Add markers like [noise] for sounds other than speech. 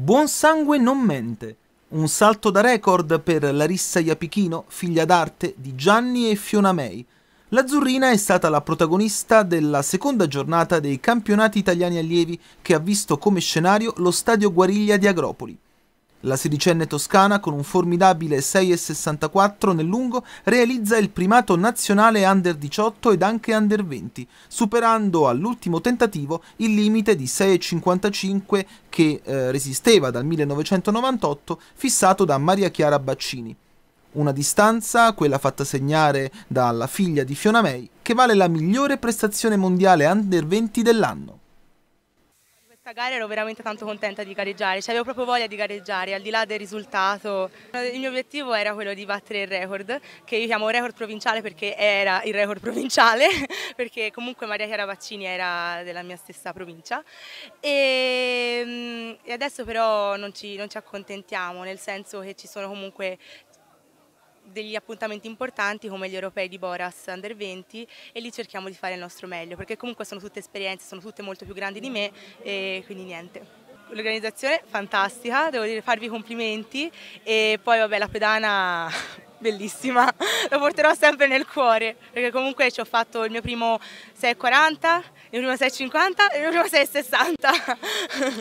Buon sangue non mente. Un salto da record per Larissa Iapichino, figlia d'arte di Gianni e Fiona May. L'azzurrina è stata la protagonista della seconda giornata dei campionati italiani allievi che ha visto come scenario lo stadio Guariglia di Agropoli. La sedicenne toscana, con un formidabile 6,64 nel lungo, realizza il primato nazionale under 18 ed anche under 20, superando all'ultimo tentativo il limite di 6,55 che eh, resisteva dal 1998, fissato da Maria Chiara Baccini. Una distanza, quella fatta segnare dalla figlia di Fiona May, che vale la migliore prestazione mondiale under 20 dell'anno. Questa gara ero veramente tanto contenta di gareggiare, cioè, avevo proprio voglia di gareggiare, al di là del risultato. Il mio obiettivo era quello di battere il record, che io chiamo record provinciale perché era il record provinciale, [laughs] perché comunque Maria Chiara Vaccini era della mia stessa provincia. E, mm, e adesso però non ci, non ci accontentiamo, nel senso che ci sono comunque degli appuntamenti importanti come gli europei di Boras Under 20 e lì cerchiamo di fare il nostro meglio perché comunque sono tutte esperienze, sono tutte molto più grandi di me e quindi niente. L'organizzazione fantastica, devo dire farvi complimenti e poi vabbè la pedana [laughs] bellissima, lo porterò sempre nel cuore perché comunque ci ho fatto il mio primo 6,40, il mio primo 6,50 e il mio primo 6,60. [laughs]